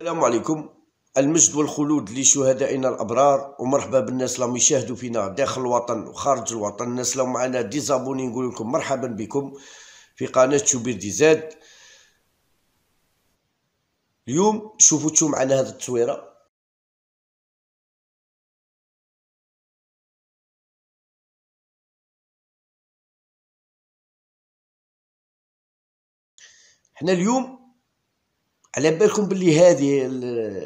السلام عليكم المجد والخلود لشهدائنا الابرار ومرحبا بالناس اللي راهم يشاهدوا فينا داخل الوطن وخارج الوطن الناس اللي معنا ديزابوني نقول لكم مرحبا بكم في قناه شوبير دي زاد اليوم شوفوا شو معنا هذه التصويره حنا اليوم على بالكم باللي هذه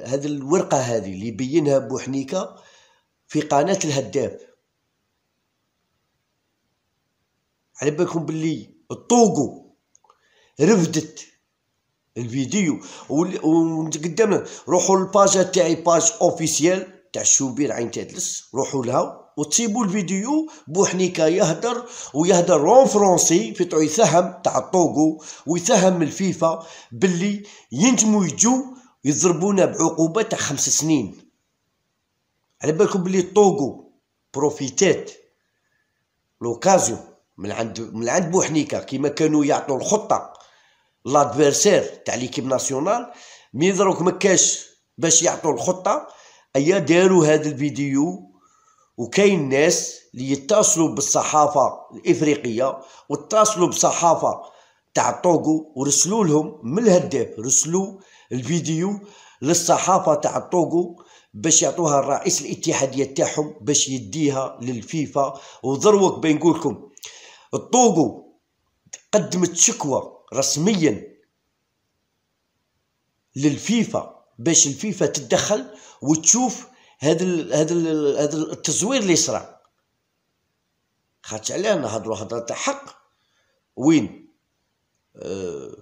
هذه الورقه هذه اللي بينها بوحنيكه في قناه الهداب على بالكم باللي الطوقو رفدت الفيديو وقدامنا روحوا للباج تاعي باج اوفيسيال تاع الشوبير عين تادلس روحوا لها وتصيبوا الفيديو بوحنيكا يهدر ويهدر رون فرونسي فيتو يساهم تاع الطوغو ويساهم الفيفا باللي ينجموا يجوا يضربونا بعقوبه تاع خمس سنين على بالكم بلي الطوغو بروفيتات لوكازيون من عند من عند بوحنيكا كيما كانوا يعطوا الخطه لادفيرسير تاع ليكيب ناسيونال مي دروك مكاش باش يعطوا الخطه ايا داروا هذا الفيديو وكاين ناس اللي يتصلوا بالصحافه الافريقيه واتصلوا بصحافه تاع طوغو ورسلوا لهم من الهداف رسلوا الفيديو للصحافه تاع طوغو باش يعطوها الرئيس الاتحاديه تاعهم باش يديها للفيفا وضروك بين نقولكم الطوغو قدمت شكوى رسميا للفيفا باش الفيفا تتدخل وتشوف هذا هذا هذا التزوير اللي صرا خاطش علاه نهضروا هضره تاع حق وين آه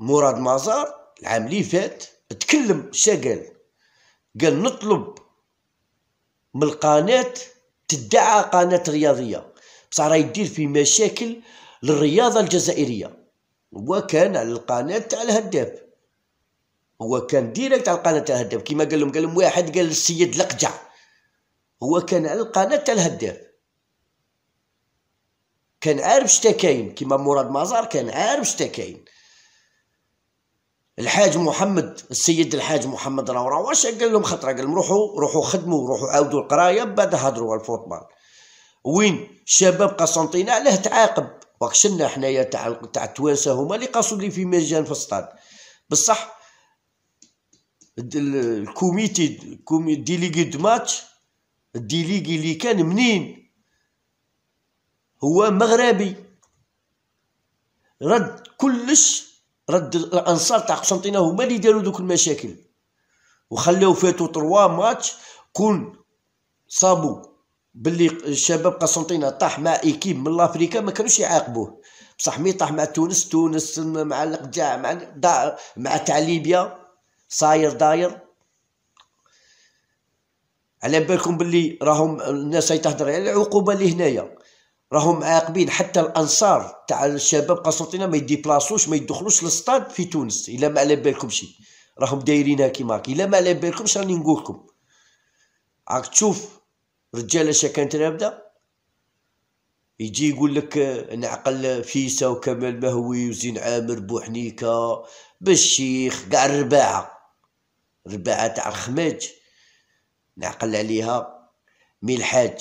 مراد مازار العام اللي فات تكلم شقال قال نطلب من القناه تدعى قناه رياضيه بصح راه يدير في مشاكل للرياضه الجزائريه وكان على القناه تاع الهداف هو كان ديريكت على القناه تاع الهداف كيما قال لهم قال لهم واحد قال السيد لقجع هو كان على القناه تاع الهداف كان عارف شتا كاين كيما مراد مازار كان عارف شتا كاين الحاج محمد السيد الحاج محمد راه واش قال لهم خطره قال لهم روحوا روحوا خدموا روحوا عاودوا القرايه بعد هضروا على الفوتبال وين شباب قسنطينه علاه تعاقب وقشنا حنايا تاع تاع التوانسه هما اللي قاسوا لي في في الصطاد بصح الكوميتي ديليغي دو ماتش الديليغي اللي كان منين هو مغربي رد كلش رد الانصار تاع قسنطينه هما اللي داروا دوك المشاكل وخلاو فاتوا تروا ماتش كون صابوا باللي شباب قسنطينه طاح مع ايكيب من لافريكا ما كانوش يعاقبوه بصح مي طاح مع تونس تونس مع القجاع مع مع تاع ليبيا صاير داير على بالكم باللي راهم الناس هاي تهضر على العقوبه اللي هنايا راهم عاقبين حتى الانصار تاع الشباب قسنطينه ما يديبلاسوش ما يدخلوش للسطاد في تونس الا ما على بالكم شي راهم دايرينها كيما كي الا ما على بالكمش راني نقول لكم راك تشوف رجال اش كانت رابده يجي يقول لك نعقل فيسا وكمال مهوي وزين عامر بوحنيكه بالشيخ كاع الرباعه رباعة تاع الخماج نعقل عليها ملحاج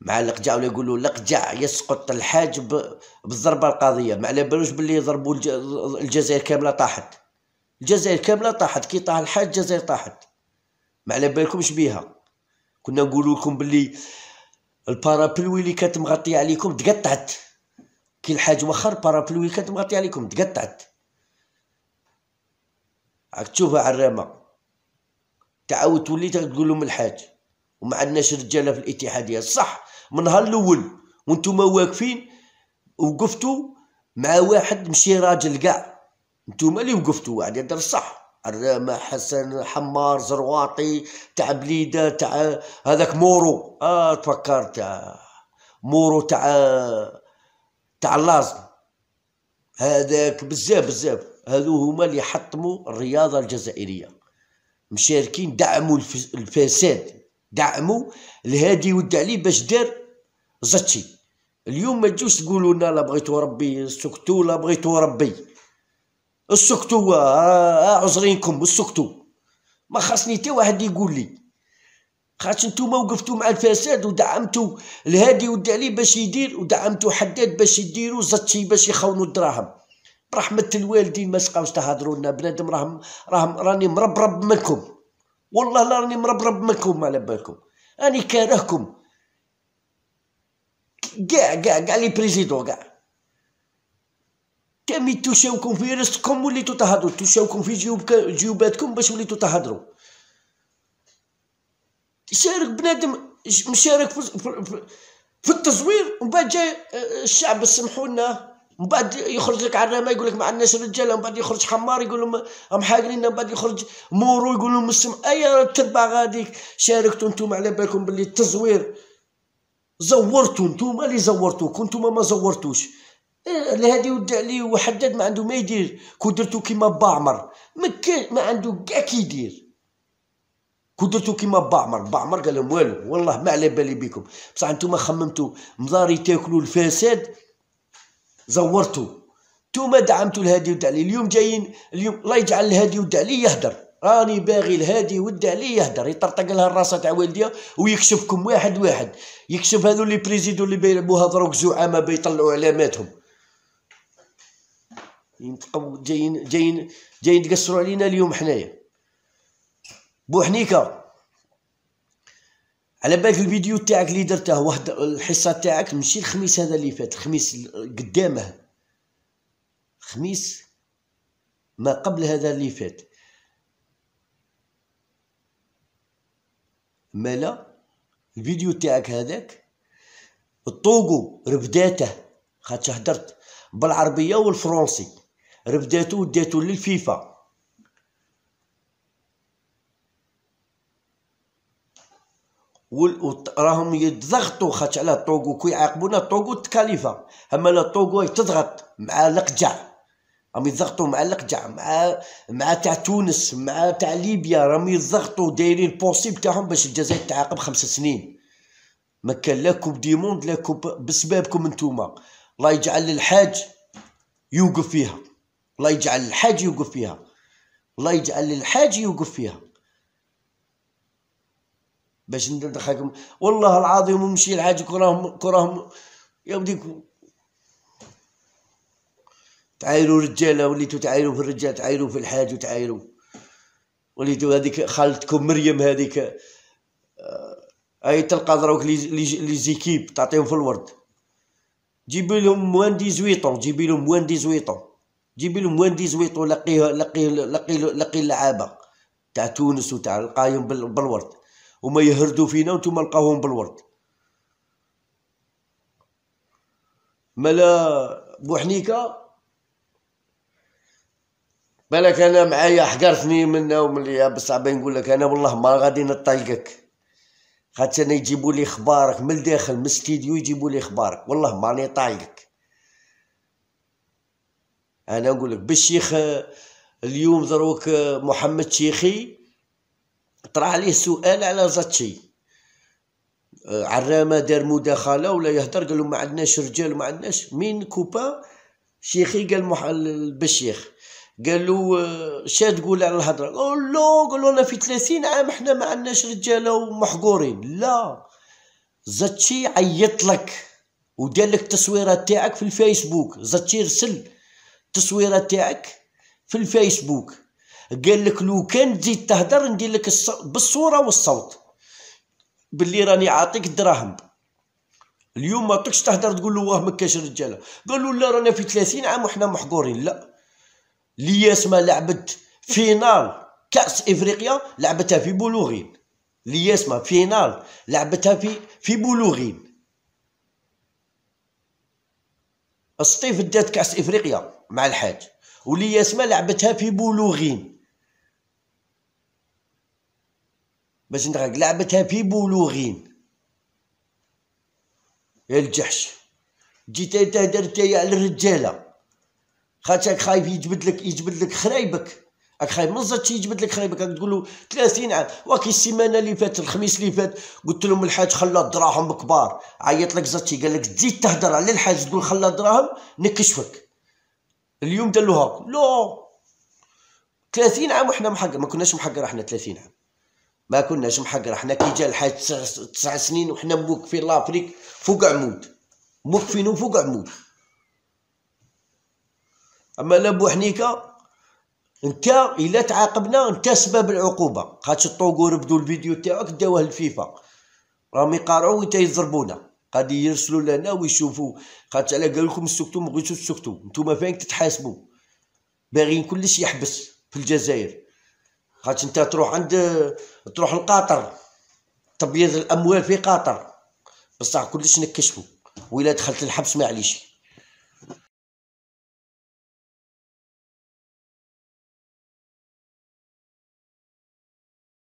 مع القجع ولا يقولوا القجع يسقط الحاج بالضربه القاضيه ما على بالوش بلي يضربوا الجزائر كامله طاحت الجزائر كامله طاحت كي طاح الحاج الجزائر طاحت ما على بالكمش بيها كنا نقول لكم بلي البارابلوي اللي كانت مغطيه عليكم تقطعت كي الحاج وخر البارابلوي كانت مغطيه عليكم تقطعت راك تشوفها عرامه تعاود تولي تقول لهم الحاج وما عندناش رجاله في الاتحاديه صح من نهار الاول وانتم واقفين وقفتوا مع واحد مشي راجل كاع انتم اللي وقفتوا واحد يدير صح الرامة حسن حمار زرواطي تاع بليدة تاع هذاك مورو اه تفكرت آه. مورو تاع تاع لازم هذاك بزاف بزاف هذو هما اللي حطموا الرياضه الجزائريه مشاركين دعموا الفساد دعموا الهادي ود عليه باش دار زتشي اليوم ما تجوش تقولوا لنا لا بغيتو ربي سكتوا لا بغيتو ربي السكتوا آه، آه، عذرينكم السكتوا ما خاصني حتى واحد يقول لي خاطش نتوما وقفتوا مع الفساد ودعمتوا الهادي ود عليه باش يدير ودعمتوا حداد باش يديروا زتشي باش يخونوا الدراهم برحمه الوالدين ما سقاوش تهضروا لنا بنادم راهم راهم راني مربرب منكم والله لا راني مربرب منكم على بالكم راني كارهكم كاع كاع كاع لي بريزيدون كاع كامي تشاوكم في رزقكم وليتو تهضروا تشاوكم في جيوب جيوباتكم باش وليتو تهضروا شارك بنادم مشارك في, في, في, في التزوير ومن بعد جاي آه، الشعب سمحوا لنا من بعد يخرج لك عرامه يقول لك ما عندناش رجاله من بعد يخرج حمار يقول لهم راهم حاقرين من بعد يخرج مورو يقول لهم السم اي تربع غادي شاركتوا انتم على بالكم باللي التزوير زورتوا انتم اللي زورتوك انتم ما زورتوش إيه، لهادي ودع عليه وحداد ما عنده ما يدير كو درتو كيما باعمر مكان ما عنده كاع كيدير كون درتو كيما باعمر باعمر قال لهم والو والله ما على بالي بكم بصح انتم خممتوا مزاري تاكلوا الفساد زورتو نتوما دعمتوا الهادي والدعلي اليوم جايين اليوم الله يجعل الهادي والدعلي يهدر راني باغي الهادي والدعلي يهدر يطرطق لها الراسه تاع والديها ويكشفكم واحد واحد يكشف هذو لي بريزيدو اللي بيلعبو هضروك زعماء بيطلعوا علاماتهم جايين جايين جايين تقصروا علينا اليوم حنايا بوحنيكه على بالك الفيديو تاعك اللي درته واحد الحصه تاعك ماشي الخميس هذا اللي فات الخميس قدامه خميس ما قبل هذا اللي فات مالا الفيديو تاعك هذاك الطوغو ربداته خاطش هدرت بالعربيه والفرنسي ربداتو وداتو للفيفا وراهم يضغطوا خاطش على طوغو يعاقبونا طوغو تكاليفا اما لا طوغو تضغط مع القجع راهم يضغطوا مع القجع مع مع تاع تونس مع تاع ليبيا راهم يضغطوا دايرين بوسيبل تاعهم باش الجزائر تعاقب خمس سنين ما كان لا كوب دي موند لا كوب بسبابكم انتوما الله يجعل الحاج يوقف فيها الله يجعل الحاج يوقف فيها الله يجعل الحاج يوقف فيها باش ندخلكم والله العظيم ومشي الحاج كراهم كراهم يا وديكم تعايروا رجاله وليتوا تعايروا في الرجال تعايروا في الحاج وتعايروا وليتوا هذيك خالتكم مريم هذيك آه، هاي تلقى دروك لي زيكيب تعطيهم في الورد جيبي لهم موان دي زويطون جيبي لهم موان دي زويطون جيبي لهم موان دي زويطون لقيه لقيه لقيه لقي اللعابه تاع تونس وتاع لقايهم بالورد وما يهردوا فينا وانتم لقاوهم بالورد ملا بوحنيكا بالك انا معايا حقرتني منه وملي بصعب نقول لك انا والله ما غادي نطيقك خاطر انا يجيبوا لي اخبارك من الداخل من الاستديو يجيبوا لي اخبارك والله ماني طايقك انا نقول لك بالشيخ اليوم دروك محمد شيخي طرح عليه سؤال على زاتشي آه، عرامه دار مداخله ولا يهدر قال ما عندناش رجال ما عندناش مين كوبا شيخي قال محل بالشيخ قالو آه، شا تقول على الهضره قال له قال انا في 30 عام احنا ما عندناش رجاله ومحقورين لا زاتشي عيط لك ودار لك تاعك في الفيسبوك زاتشي رسل التصويره تاعك في الفيسبوك قال لك لو كان تزيد تهدر ندير لك بالصوره والصوت باللي راني عاطيك الدراهم اليوم ما تقش تهدر تقول له واه ما كاش رجاله قال له لا رانا في 30 عام وحنا محقورين لا لياسما ما لعبت فينال كاس افريقيا لعبتها في بولوغين لياسما ما فينال لعبتها في في بولوغين الصيف دات كاس افريقيا مع الحاج ولياسما لعبتها في بولوغين باش ندغرق لعبتها في بولوغين يا الجحش جيت تهدر تايا على الرجاله خاطرك خايف يجبد لك يجبد لك خرايبك راك خايف من الزتش يجبد لك خرايبك راك تقول له 30 عام واكي السيمانه اللي فاتت الخميس اللي فات قلت لهم الحاج خلى الدراهم كبار عيط لك زتشي قال لك تزيد تهدر على الحاج تقول خلى الدراهم نكشفك اليوم دلوها لا 30 عام وحنا محقر ما كناش محقر احنا 30 عام ما كناش محقرة حنا كي جا الحاج تسع, سنين وحنا موقفين لافريك فوق عمود موقفينو فوق عمود اما لابو حنيكه انت الا تعاقبنا انت سبب العقوبه خاطش الطوقور بدو الفيديو تاعك داوه للفيفا راهم يقارعو وانت يضربونا غادي يرسلوا لنا ويشوفوا خاطش على قال لكم مبغيتوش ما بغيتوش تسكتوا نتوما فين تتحاسبوا باغيين كلش يحبس في الجزائر خاطش انت تروح عند تروح لقطر تبيض الاموال في قطر بصح كلش نكشفو وإلا دخلت الحبس معليش